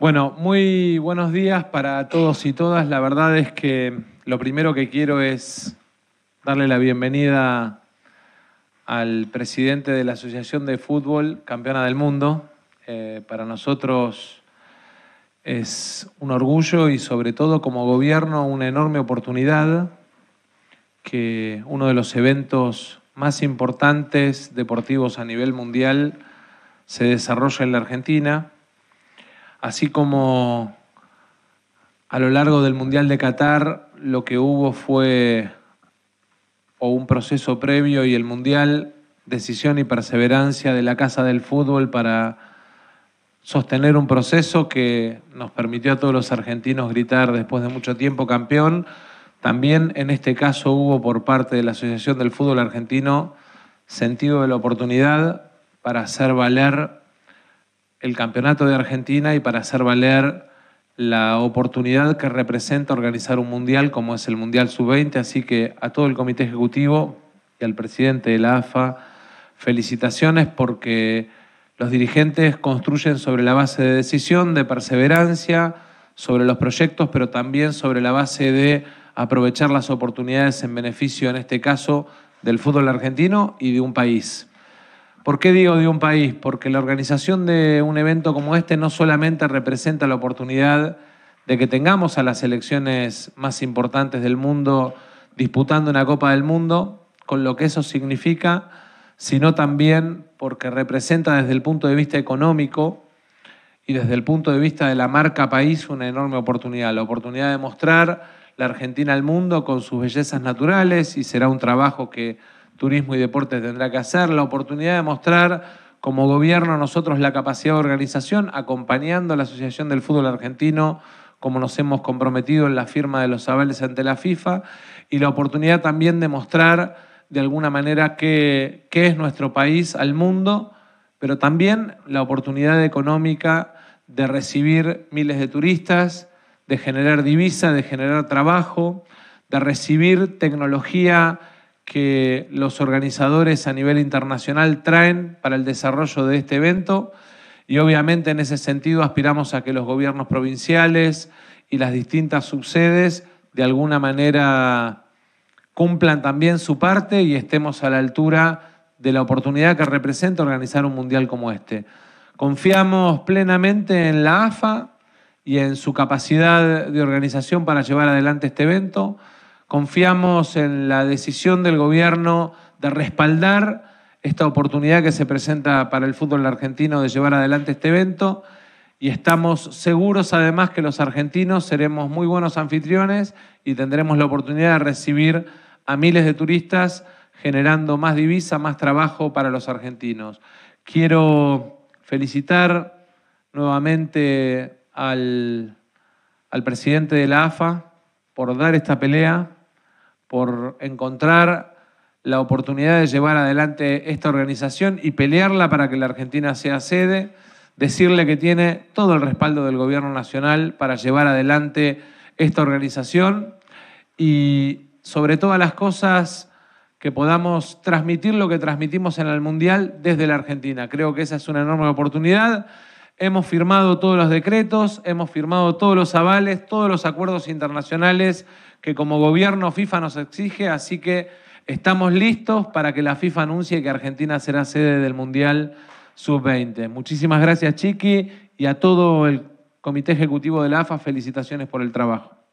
Bueno, muy buenos días para todos y todas. La verdad es que lo primero que quiero es darle la bienvenida al presidente de la Asociación de Fútbol Campeona del Mundo. Eh, para nosotros es un orgullo y sobre todo como gobierno una enorme oportunidad que uno de los eventos más importantes deportivos a nivel mundial se desarrolla en la Argentina así como a lo largo del Mundial de Qatar lo que hubo fue un proceso previo y el Mundial, decisión y perseverancia de la Casa del Fútbol para sostener un proceso que nos permitió a todos los argentinos gritar después de mucho tiempo campeón. También en este caso hubo por parte de la Asociación del Fútbol Argentino sentido de la oportunidad para hacer valer el campeonato de Argentina y para hacer valer la oportunidad que representa organizar un mundial como es el Mundial Sub-20. Así que a todo el comité ejecutivo y al presidente de la AFA, felicitaciones porque los dirigentes construyen sobre la base de decisión, de perseverancia, sobre los proyectos, pero también sobre la base de aprovechar las oportunidades en beneficio, en este caso, del fútbol argentino y de un país. ¿Por qué digo de un país? Porque la organización de un evento como este no solamente representa la oportunidad de que tengamos a las elecciones más importantes del mundo disputando una Copa del Mundo, con lo que eso significa, sino también porque representa desde el punto de vista económico y desde el punto de vista de la marca país una enorme oportunidad, la oportunidad de mostrar la Argentina al mundo con sus bellezas naturales y será un trabajo que Turismo y Deporte tendrá que hacer, la oportunidad de mostrar como gobierno nosotros la capacidad de organización, acompañando a la Asociación del Fútbol Argentino como nos hemos comprometido en la firma de los abeles ante la FIFA, y la oportunidad también de mostrar de alguna manera qué, qué es nuestro país al mundo, pero también la oportunidad económica de recibir miles de turistas, de generar divisa, de generar trabajo, de recibir tecnología que los organizadores a nivel internacional traen para el desarrollo de este evento y obviamente en ese sentido aspiramos a que los gobiernos provinciales y las distintas subsedes de alguna manera cumplan también su parte y estemos a la altura de la oportunidad que representa organizar un mundial como este. Confiamos plenamente en la AFA y en su capacidad de organización para llevar adelante este evento. Confiamos en la decisión del gobierno de respaldar esta oportunidad que se presenta para el fútbol argentino de llevar adelante este evento y estamos seguros además que los argentinos seremos muy buenos anfitriones y tendremos la oportunidad de recibir a miles de turistas generando más divisa, más trabajo para los argentinos. Quiero felicitar nuevamente al, presidente de la AFA, por dar esta pelea, por encontrar la oportunidad de llevar adelante esta organización y pelearla para que la Argentina sea sede, decirle que tiene todo el respaldo del Gobierno Nacional para llevar adelante esta organización y sobre todas las cosas que podamos transmitir lo que transmitimos en el Mundial desde la Argentina. Creo que esa es una enorme oportunidad. Hemos firmado todos los decretos, hemos firmado todos los avales, todos los acuerdos internacionales que como gobierno FIFA nos exige, así que estamos listos para que la FIFA anuncie que Argentina será sede del Mundial Sub-20. Muchísimas gracias Chiqui y a todo el Comité Ejecutivo de la AFA, felicitaciones por el trabajo.